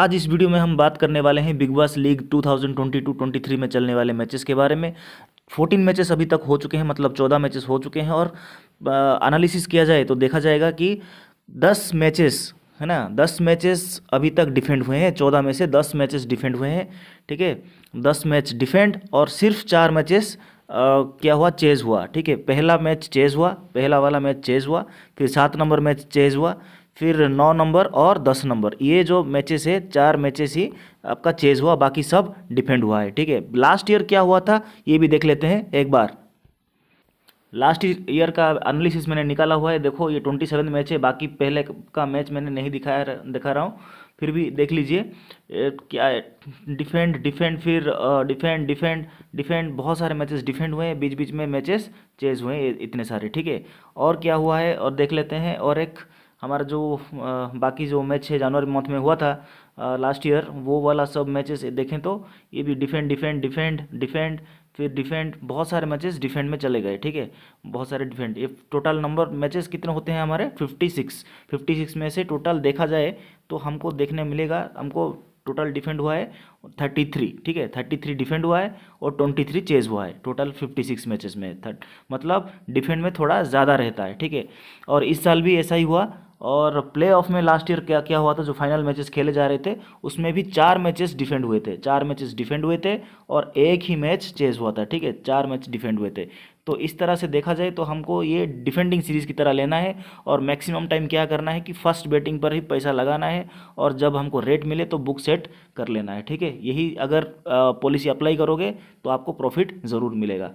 आज इस वीडियो में हम बात करने वाले हैं बिग बॉस लीग 2022-23 में चलने वाले मैचेस के बारे में 14 मैचेस अभी तक हो चुके हैं मतलब 14 मैचेस हो चुके हैं और एनालिसिस किया जाए तो देखा जाएगा कि 10 मैचेस है ना 10 मैचेस अभी तक डिफेंड हुए हैं 14 में से 10 मैचेस डिफेंड हुए हैं ठीक है दस मैच डिफेंड और सिर्फ चार मैचेस Uh, क्या हुआ चेज हुआ ठीक है पहला मैच चेज हुआ पहला वाला मैच चेज हुआ फिर सात नंबर मैच चेज हुआ फिर नौ नंबर और दस नंबर ये जो मैचेस है चार मैचेस ही आपका चेज हुआ बाकी सब डिफेंड हुआ है ठीक है लास्ट ईयर क्या हुआ था ये भी देख लेते हैं एक बार लास्ट ईयर का एनालिसिस मैंने निकाला हुआ है देखो ये ट्वेंटी सेवन मैच है बाकी पहले का मैच मैंने नहीं दिखाया दिखा रहा हूँ फिर भी देख लीजिए क्या है डिफेंड डिफेंड फिर डिफेंड डिफेंड डिफेंड बहुत सारे मैचेस डिफेंड हुए हैं बीच बीच में मैचेस चेज हुए हैं इतने सारे ठीक है और क्या हुआ है और देख लेते हैं और एक हमारा जो बाकी जो मैच है जनवरी मंथ में हुआ था लास्ट ईयर वो वाला सब मैचेस देखें तो ये भी डिफेंड डिफेंड डिफेंड डिफेंड फिर डिफेंड बहुत सारे मैचेस डिफेंड में चले गए ठीक है बहुत सारे डिफेंड ये टोटल नंबर मैचेस कितने होते हैं हमारे फिफ्टी सिक्स फिफ्टी सिक्स में से टोटल देखा जाए तो हमको देखने मिलेगा हमको टोटल डिफेंड हुआ है थर्टी थ्री ठीक है थर्टी थ्री डिफेंड हुआ है और ट्वेंटी थ्री चेज हुआ है टोटल फिफ्टी सिक्स मैचेस में थर्ट मतलब डिफेंड में थोड़ा ज़्यादा रहता है ठीक है और इस साल भी ऐसा ही हुआ और प्ले ऑफ में लास्ट ईयर क्या क्या हुआ था जो फाइनल मैचेस खेले जा रहे थे उसमें भी चार मैचेस डिफेंड हुए थे चार मैचेस डिफेंड हुए थे और एक ही मैच चेज हुआ था ठीक है चार मैच डिफेंड हुए थे तो इस तरह से देखा जाए तो हमको ये डिफेंडिंग सीरीज़ की तरह लेना है और मैक्सिमम टाइम क्या करना है कि फर्स्ट बैटिंग पर ही पैसा लगाना है और जब हमको रेट मिले तो बुक सेट कर लेना है ठीक है यही अगर पॉलिसी अप्लाई करोगे तो आपको प्रॉफिट ज़रूर मिलेगा